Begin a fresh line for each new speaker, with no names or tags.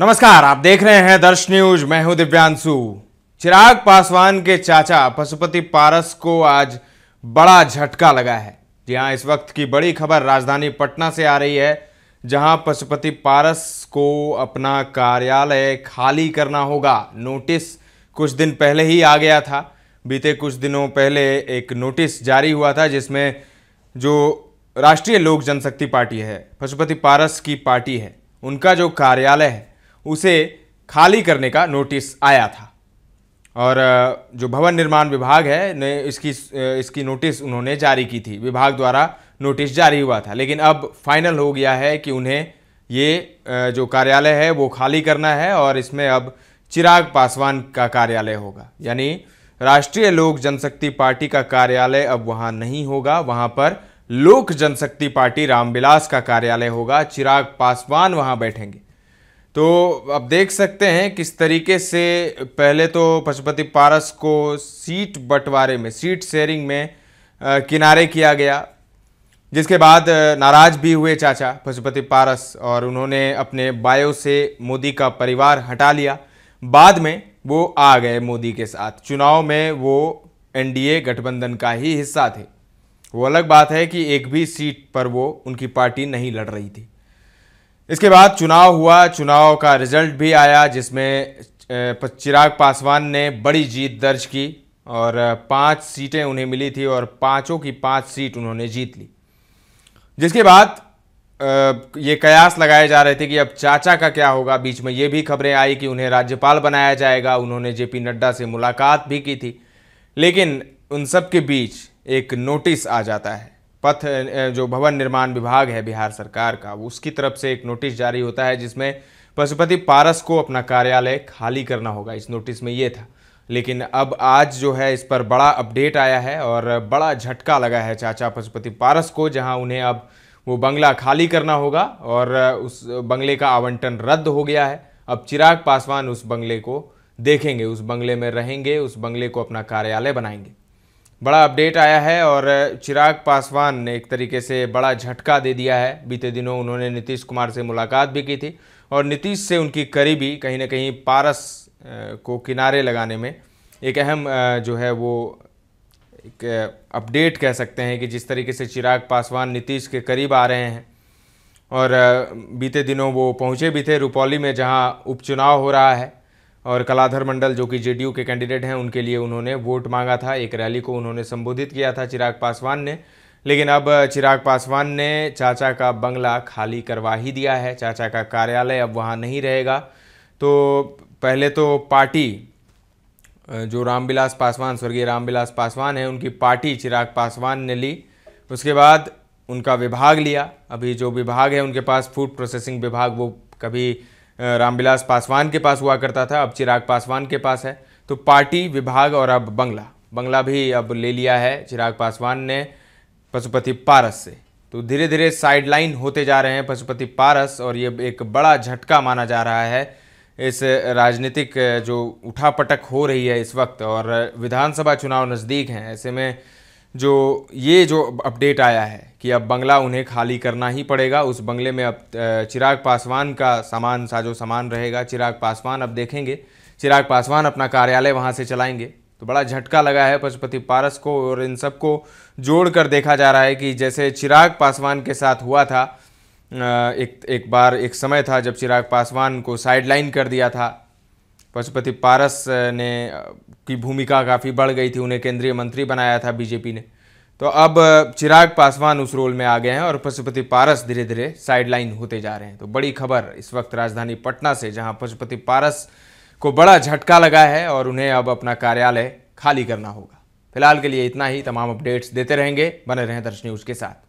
नमस्कार आप देख रहे हैं दर्श न्यूज मैं हूं दिव्यांशु चिराग पासवान के चाचा पशुपति पारस को आज बड़ा झटका लगा है जी हाँ इस वक्त की बड़ी खबर राजधानी पटना से आ रही है जहां पशुपति पारस को अपना कार्यालय खाली करना होगा नोटिस कुछ दिन पहले ही आ गया था बीते कुछ दिनों पहले एक नोटिस जारी हुआ था जिसमें जो राष्ट्रीय लोक जनशक्ति पार्टी है पशुपति पारस की पार्टी है उनका जो कार्यालय है उसे खाली करने का नोटिस आया था और जो भवन निर्माण विभाग है ने इसकी इसकी नोटिस उन्होंने जारी की थी विभाग द्वारा नोटिस जारी हुआ था लेकिन अब फाइनल हो गया है कि उन्हें ये जो कार्यालय है वो खाली करना है और इसमें अब चिराग पासवान का कार्यालय होगा यानी राष्ट्रीय लोक जनशक्ति पार्टी का कार्यालय अब वहाँ नहीं होगा वहाँ पर लोक जनशक्ति पार्टी रामविलास का कार्यालय होगा चिराग पासवान वहाँ बैठेंगे तो अब देख सकते हैं किस तरीके से पहले तो पशुपति पारस को सीट बंटवारे में सीट शेयरिंग में किनारे किया गया जिसके बाद नाराज भी हुए चाचा पशुपति पारस और उन्होंने अपने बायो से मोदी का परिवार हटा लिया बाद में वो आ गए मोदी के साथ चुनाव में वो एनडीए गठबंधन का ही हिस्सा थे वो अलग बात है कि एक भी सीट पर वो उनकी पार्टी नहीं लड़ रही थी इसके बाद चुनाव हुआ चुनाव का रिजल्ट भी आया जिसमें चिराग पासवान ने बड़ी जीत दर्ज की और पांच सीटें उन्हें मिली थी और पांचों की पांच सीट उन्होंने जीत ली जिसके बाद ये कयास लगाए जा रहे थे कि अब चाचा का क्या होगा बीच में ये भी खबरें आई कि उन्हें राज्यपाल बनाया जाएगा उन्होंने जेपी नड्डा से मुलाकात भी की थी लेकिन उन सब के बीच एक नोटिस आ जाता है पथ जो भवन निर्माण विभाग है बिहार सरकार का उसकी तरफ से एक नोटिस जारी होता है जिसमें पशुपति पारस को अपना कार्यालय खाली करना होगा इस नोटिस में ये था लेकिन अब आज जो है इस पर बड़ा अपडेट आया है और बड़ा झटका लगा है चाचा पशुपति पारस को जहां उन्हें अब वो बंगला खाली करना होगा और उस बंगले का आवंटन रद्द हो गया है अब चिराग पासवान उस बंगले को देखेंगे उस बंगले में रहेंगे उस बंगले को अपना कार्यालय बनाएंगे बड़ा अपडेट आया है और चिराग पासवान ने एक तरीके से बड़ा झटका दे दिया है बीते दिनों उन्होंने नीतीश कुमार से मुलाकात भी की थी और नीतीश से उनकी करीबी कहीं ना कहीं पारस को किनारे लगाने में एक अहम जो है वो एक अपडेट कह सकते हैं कि जिस तरीके से चिराग पासवान नीतीश के करीब आ रहे हैं और बीते दिनों वो पहुँचे भी थे रुपौली में जहाँ उपचुनाव हो रहा है और कलाधर मंडल जो कि जेडीयू के कैंडिडेट हैं उनके लिए उन्होंने वोट मांगा था एक रैली को उन्होंने संबोधित किया था चिराग पासवान ने लेकिन अब चिराग पासवान ने चाचा का बंगला खाली करवा ही दिया है चाचा का कार्यालय अब वहाँ नहीं रहेगा तो पहले तो पार्टी जो रामविलास पासवान स्वर्गीय रामविलास पासवान है उनकी पार्टी चिराग पासवान ने ली उसके बाद उनका विभाग लिया अभी जो विभाग है उनके पास फूड प्रोसेसिंग विभाग वो कभी रामविलास पासवान के पास हुआ करता था अब चिराग पासवान के पास है तो पार्टी विभाग और अब बंगला बंगला भी अब ले लिया है चिराग पासवान ने पशुपति पारस से तो धीरे धीरे साइडलाइन होते जा रहे हैं पशुपति पारस और ये एक बड़ा झटका माना जा रहा है इस राजनीतिक जो उठापटक हो रही है इस वक्त और विधानसभा चुनाव नज़दीक हैं ऐसे में जो ये जो अपडेट आया है कि अब बंगला उन्हें खाली करना ही पड़ेगा उस बंगले में अब चिराग पासवान का सामान साजो सामान रहेगा चिराग पासवान अब देखेंगे चिराग पासवान अपना कार्यालय वहाँ से चलाएंगे तो बड़ा झटका लगा है पशुपति पारस को और इन सबको जोड़ कर देखा जा रहा है कि जैसे चिराग पासवान के साथ हुआ था एक एक बार एक समय था जब चिराग पासवान को साइडलाइन कर दिया था पशुपति पारस ने की भूमिका काफ़ी बढ़ गई थी उन्हें केंद्रीय मंत्री बनाया था बीजेपी ने तो अब चिराग पासवान उस रोल में आ गए हैं और पशुपति पारस धीरे धीरे साइडलाइन होते जा रहे हैं तो बड़ी खबर इस वक्त राजधानी पटना से जहां पशुपति पारस को बड़ा झटका लगा है और उन्हें अब अपना कार्यालय खाली करना होगा फिलहाल के लिए इतना ही तमाम अपडेट्स देते रहेंगे बने रहें दर्श न्यूज़ के साथ